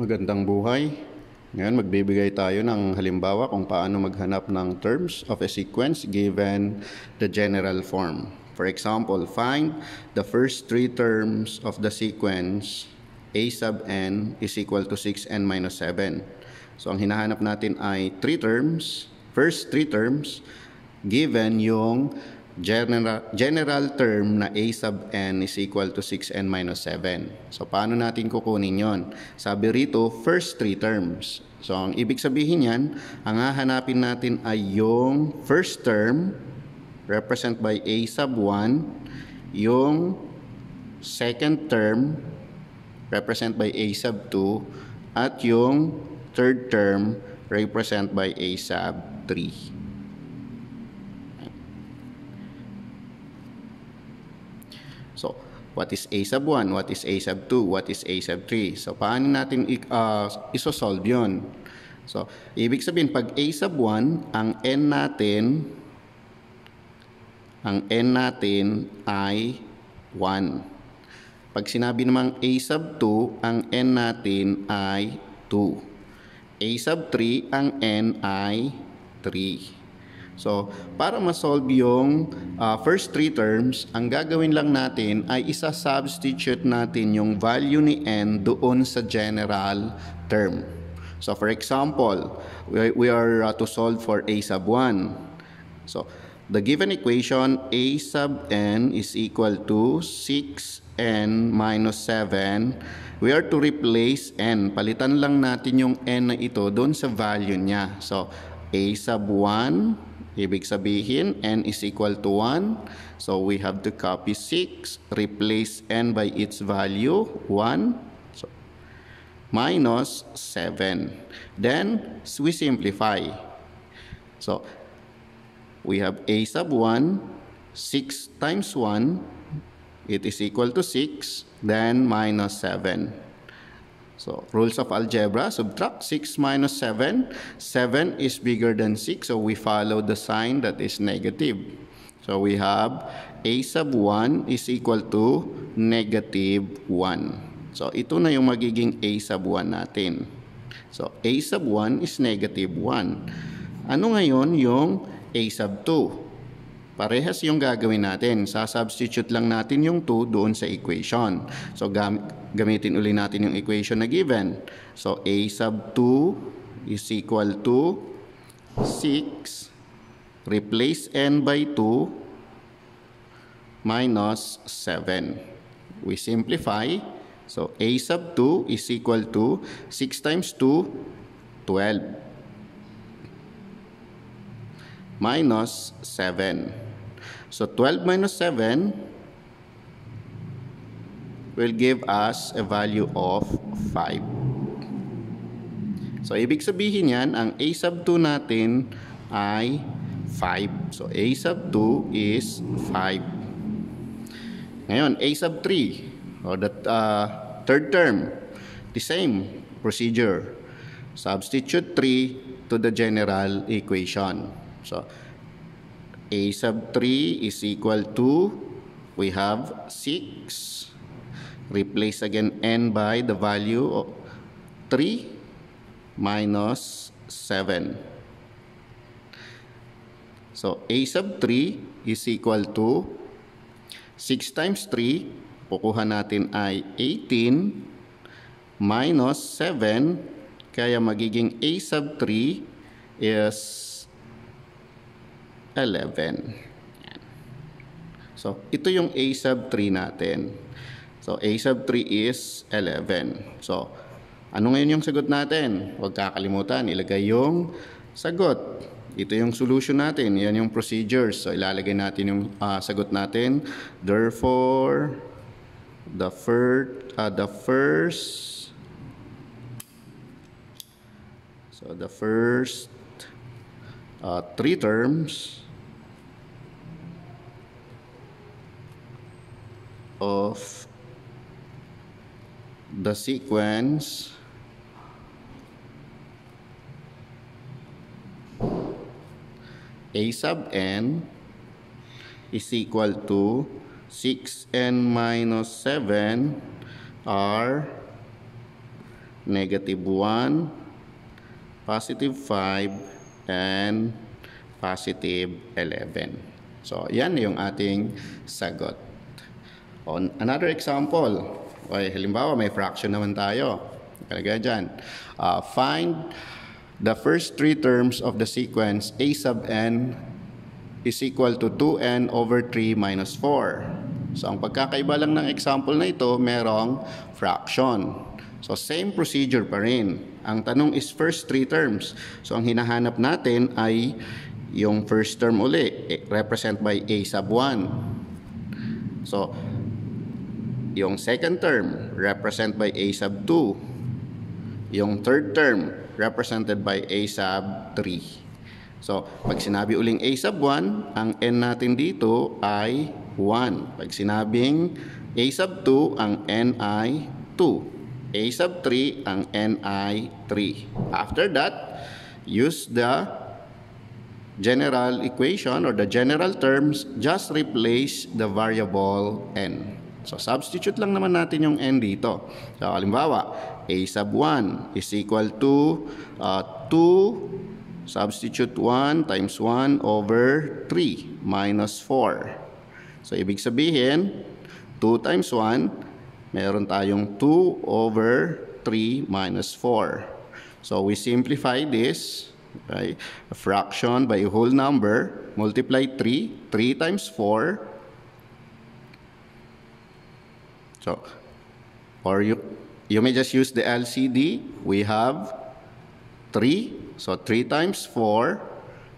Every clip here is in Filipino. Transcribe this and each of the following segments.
Magandang buhay. Ngayon, magbibigay tayo ng halimbawa kung paano maghanap ng terms of a sequence given the general form. For example, find the first three terms of the sequence a sub n is equal to 6n minus 7. So, ang hinahanap natin ay three terms, first three terms, given yung general, general term na a sub n is equal to 6n minus 7. So, paano natin kukunin yon? Sabi rito, first three terms. So, ang ibig sabihin yan, ang hahanapin natin ay yung first term, represent by a sub 1, yung second term, represent by a sub 2, at yung third term, represent by a sub 3. What is A sub 1? What is A sub 2? What is A sub 3? So, paano natin uh, isosolve yun? So, ibig sabihin, pag A sub 1, ang n natin, ang n natin ay 1. Pag sinabi namang A sub 2, ang n natin ay 2. A sub 3, ang n ay 3. So, para ma-solve yung uh, first three terms, ang gagawin lang natin ay isa-substitute natin yung value ni n doon sa general term. So, for example, we are uh, to solve for a sub 1. So, the given equation, a sub n is equal to 6n minus 7. We are to replace n. Palitan lang natin yung n na ito doon sa value niya. So, a sub 1 Ibig sabihin, n is equal to 1. So we have to copy 6, replace n by its value, 1 so, minus 7. Then we simplify. So we have a sub 1, 6 times 1, it is equal to 6, then minus 7. So, rules of algebra, subtract 6 minus 7. 7 is bigger than 6, so we follow the sign that is negative. So, we have a sub 1 is equal to negative 1. So, ito na yung magiging a sub 1 natin. So, a sub 1 is negative 1. Ano ngayon yung a sub 2? Parehas yung gagawin natin. Sasubstitute lang natin yung 2 doon sa equation. So gam gamitin uli natin yung equation na given. So A sub 2 is equal to 6 replace n by 2 minus 7. We simplify. So A sub 2 is equal to 6 times 2, 12 minus 7. So 12 minus 7 will give us a value of 5. So ibig sabihin yan, ang A sub 2 natin ay 5. So A sub 2 is 5. Ngayon, A sub 3 or the uh, third term, the same procedure. Substitute 3 to the general equation. So a sub 3 is equal to, we have 6. Replace again n by the value of 3 minus 7. So, a sub 3 is equal to 6 times 3, pukuha natin ay 18 minus 7, kaya magiging a sub 3 is 11. So, ito yung A sub 3 natin. So, A sub 3 is 11. So, ano ngayon yung sagot natin? Huwag kakalimutan, ilagay yung sagot. Ito yung solution natin. Yan yung procedures. So, ilalagay natin yung uh, sagot natin. Therefore, the, fir uh, the first... So, the first uh, three terms of the sequence a sub n is equal to 6n minus 7 r negative 1, positive 5, and positive 11. So, yan yung ating sagot. On another example, okay, halimbawa may fraction naman tayo. Kalagay dyan. Uh, find the first three terms of the sequence a sub n is equal to 2n over 3 minus 4. So, ang pagkakaiba lang ng example na ito, merong fraction. So, same procedure pa rin. Ang tanong is first three terms. So, ang hinahanap natin ay yung first term uli, eh, represent by a sub 1. So, yung second term, represented by A sub 2. Yung third term, represented by A sub 3. So, pag sinabi uling A sub 1, ang n natin dito ay 1. Pag sinabing A sub 2, ang n ay 2. A sub 3, ang n ay 3. After that, use the general equation or the general terms, just replace the variable n. So substitute lang naman natin yung n dito. So halimbawa, a sub 1 is equal to uh, 2 substitute 1 times 1 over 3 minus 4. So ibig sabihin, 2 times 1, meron tayong 2 over 3 minus 4. So we simplify this okay? a fraction by a whole number, multiply 3, 3 times 4 So, or you, you may just use the LCD. We have 3. So 3 times 4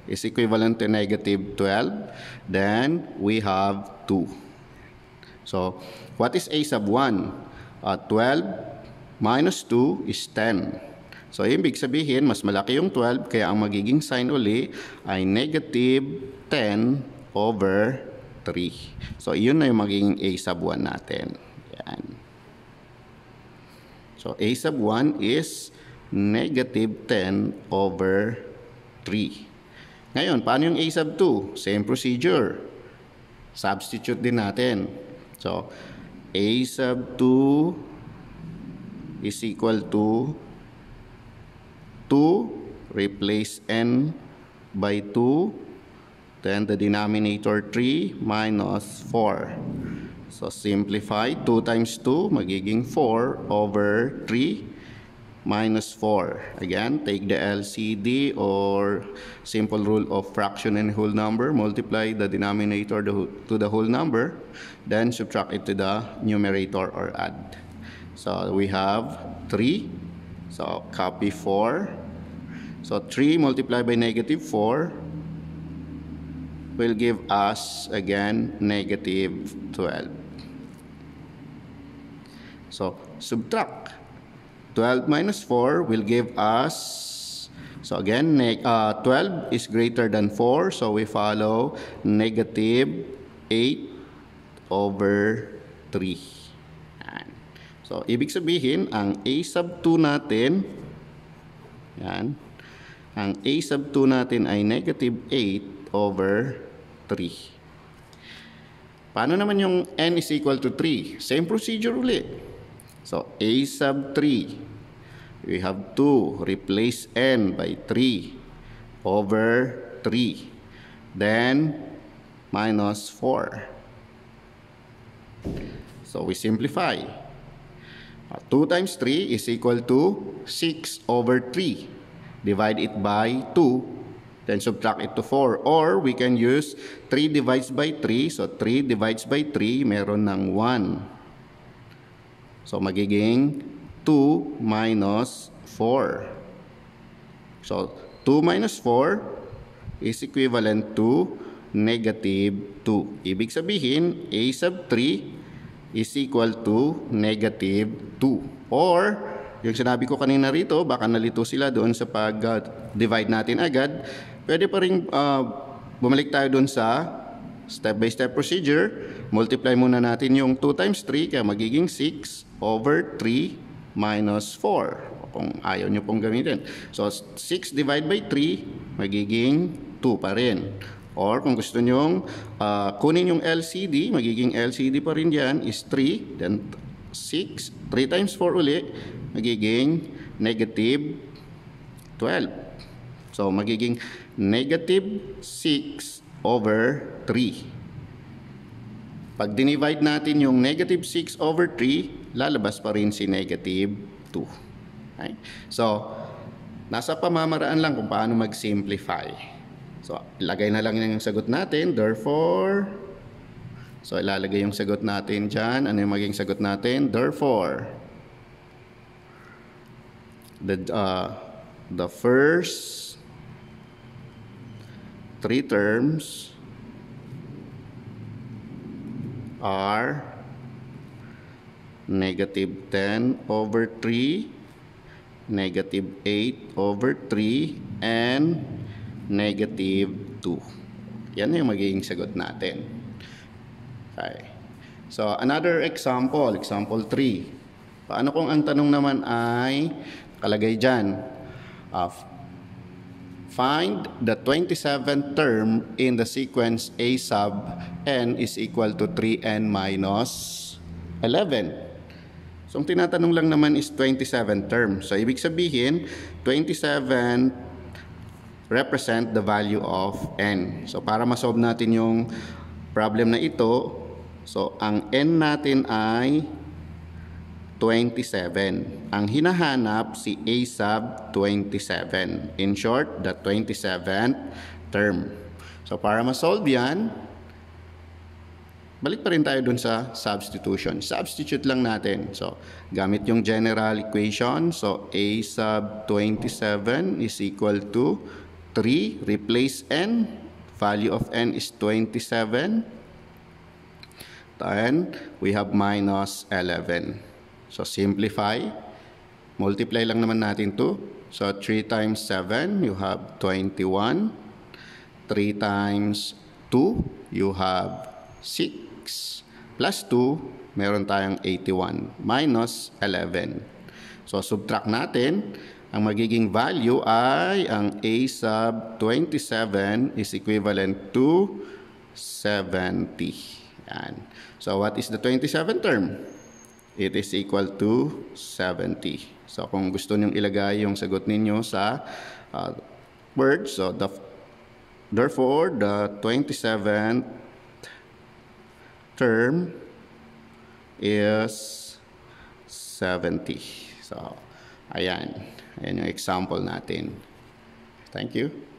is equivalent to negative 12. Then we have 2. So what is A sub 1? Uh, 12 minus 2 is 10. So ibig sabihin, mas malaki yung 12 kaya ang magiging sign uli ay negative 10 over 3. So yun na yung magiging A sub 1 natin. Yan. So, A sub 1 is negative 10 over 3. Ngayon, paano yung A sub 2? Same procedure. Substitute din natin. So, A sub 2 is equal to 2 replace n by 2 then the denominator 3 minus 4 So simplify 2 times 2 magiging 4 over 3 minus 4. Again, take the LCD or simple rule of fraction and whole number, multiply the denominator to the whole number, then subtract it to the numerator or add. So we have 3. So copy 4. So 3 multiplied by negative 4 will give us again negative 12. So subtract 12 minus 4 will give us so again uh, 12 is greater than 4 so we follow negative 8 over 3. Yan. So ibig sabihin ang a sub 2 natin yan ang a sub 2 natin ay negative 8 over 3. Paano naman yung n is equal to 3? Same procedure ulit. So, a sub 3. We have to Replace n by 3 over 3. Then, minus 4. So, we simplify. 2 uh, times 3 is equal to 6 over 3. Divide it by 2 Then subtract it to 4. Or we can use 3 divided by 3. So 3 divides by 3, meron ng 1. So magiging 2 minus 4. So 2 minus 4 is equivalent to negative 2. Ibig sabihin, a sub 3 is equal to negative 2. Or, yung sinabi ko kanina rito, baka nalito sila doon sa pag-divide uh, natin agad, pwede pa rin uh, bumalik tayo dun sa step-by-step -step procedure. Multiply muna natin yung 2 times 3, kaya magiging 6 over 3 minus 4. Kung ayaw nyo pong gamitin. So, 6 divided by 3, magiging 2 pa rin. Or kung gusto nyong uh, kunin yung LCD, magiging LCD pa rin yan is 3, then 6, 3 times 4 uli, magiging negative 12. So, magiging negative 6 over 3. Pag dinivide natin yung negative 6 over 3, lalabas pa rin si negative 2. Okay? So, nasa pamamaraan lang kung paano mag-simplify. So, ilagay na lang yung sagot natin. Therefore, so ilalagay yung sagot natin dyan. Ano yung maging sagot natin? Therefore, the, uh, the first three terms are negative 10 over 3, negative 8 over 3, and negative 2. Yan yung magiging sagot natin. Okay. So, another example, example 3. Paano kung ang tanong naman ay kalagay dyan? Uh, Find the 27th term in the sequence A sub n is equal to 3n minus 11. So, ang tinatanong lang naman is 27 term. So, ibig sabihin, 27 represent the value of n. So, para masolve natin yung problem na ito, so, ang n natin ay 27. Ang hinahanap si A sub 27. In short, the 27th term. So para ma-solve yan, balik pa rin tayo dun sa substitution. Substitute lang natin. So gamit yung general equation. So A sub 27 is equal to 3. Replace n. Value of n is 27 then we have minus 11. So simplify. Multiply lang naman natin to. So 3 times 7, you have 21. 3 times 2, you have 6. Plus 2, meron tayong 81. Minus 11. So subtract natin. Ang magiging value ay ang A sub 27 is equivalent to 70. Yan. So what is the 27 term? it is equal to 70. So kung gusto niyo ilagay yung sagot ninyo sa uh, word, so the, therefore the 27th term is 70. So ayan, ayan yung example natin. Thank you.